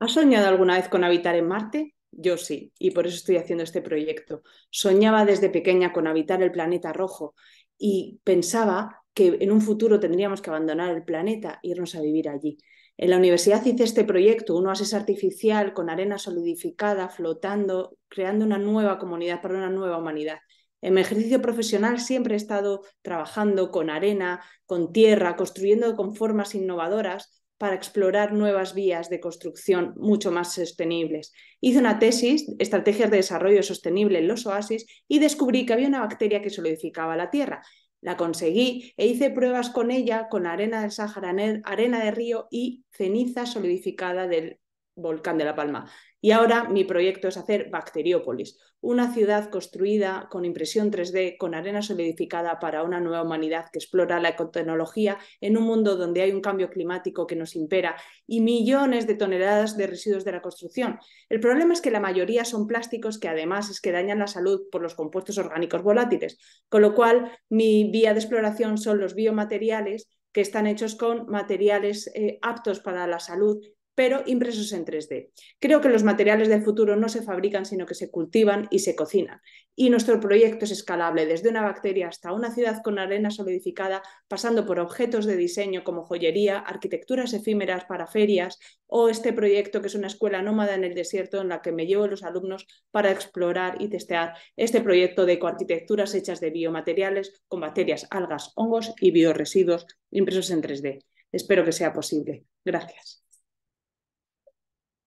¿Has soñado alguna vez con habitar en Marte? Yo sí, y por eso estoy haciendo este proyecto. Soñaba desde pequeña con habitar el planeta rojo y pensaba que en un futuro tendríamos que abandonar el planeta e irnos a vivir allí. En la universidad hice este proyecto, un oasis artificial con arena solidificada, flotando, creando una nueva comunidad para una nueva humanidad. En mi ejercicio profesional siempre he estado trabajando con arena, con tierra, construyendo con formas innovadoras para explorar nuevas vías de construcción mucho más sostenibles. Hice una tesis, Estrategias de Desarrollo Sostenible en los Oasis, y descubrí que había una bacteria que solidificaba la tierra. La conseguí e hice pruebas con ella, con arena del Sahara, arena de río y ceniza solidificada del volcán de La Palma. Y ahora mi proyecto es hacer Bacteriópolis, una ciudad construida con impresión 3D, con arena solidificada para una nueva humanidad que explora la ecotecnología en un mundo donde hay un cambio climático que nos impera y millones de toneladas de residuos de la construcción. El problema es que la mayoría son plásticos que además es que dañan la salud por los compuestos orgánicos volátiles, con lo cual mi vía de exploración son los biomateriales que están hechos con materiales eh, aptos para la salud pero impresos en 3D. Creo que los materiales del futuro no se fabrican, sino que se cultivan y se cocinan. Y nuestro proyecto es escalable desde una bacteria hasta una ciudad con arena solidificada, pasando por objetos de diseño como joyería, arquitecturas efímeras para ferias o este proyecto que es una escuela nómada en el desierto en la que me llevo los alumnos para explorar y testear este proyecto de ecoarquitecturas hechas de biomateriales con bacterias, algas, hongos y bioresiduos impresos en 3D. Espero que sea posible. Gracias.